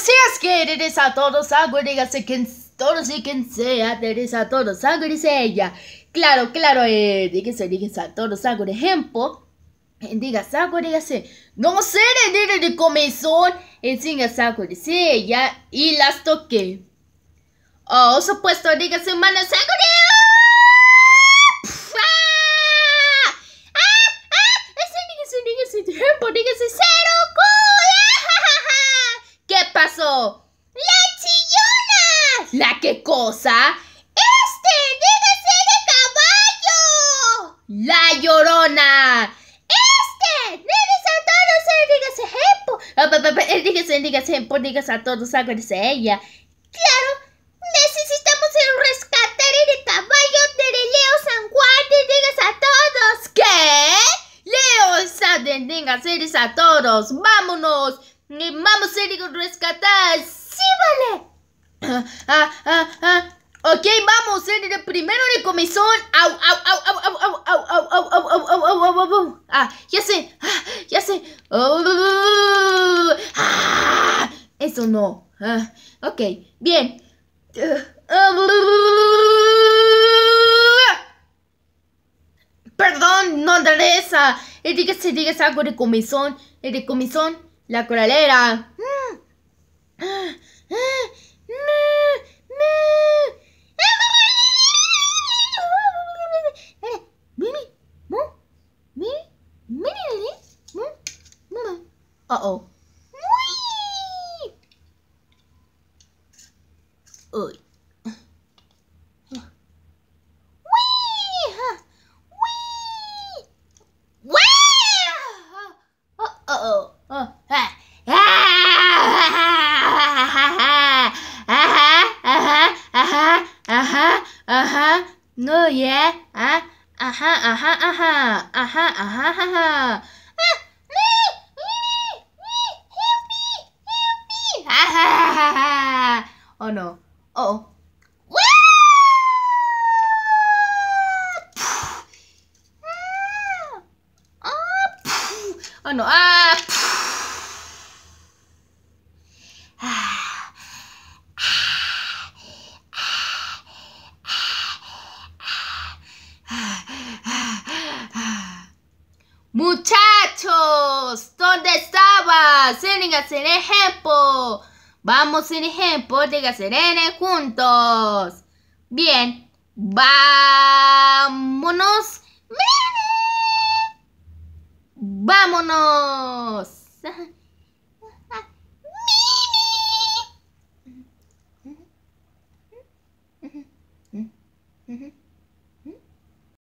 si es que eres a todos, dígase que todos y quien sea, eres a todos, dice ella. Claro, claro, eh, dígase, dígase a todos, agréguese ejemplo. Dígase, No sé, de, de, de enseñas dice ella y las toqué. Oh, supuesto, dígase, semana, dígase. qué cosa, ¡este, dígase de caballo! ¡La llorona! ¡Este, dígase a todos, dígase Hempo! Dígase, dígase Hempo, dígase a todos, acuérdese ella. ¡Claro! ¡Necesitamos el rescatar el caballo de Leo San Juan! ¡Dígase a todos! ¿Qué? ¡Leo San dígase a todos! ¡Vámonos! Eh, ¡Vamos a rescatar! ¡Sí, vale! Ah, ah, ah, ok, vamos, en el primero de Au, ya sé, ya sé. eso no. ok, bien. Perdón, no Teresa y algo de el De comisón, la coralera. Uh-oh. Uh-oh. ah, uh-huh, uh-huh, uh-huh, uh-huh, uh-huh, uh-huh. no. Oh. Oh no. Ah. Muchachos, ¿dónde estabas? Vengan el ejemplo. Vamos en ejemplo de Gacerene juntos. Bien, vámonos. Vámonos.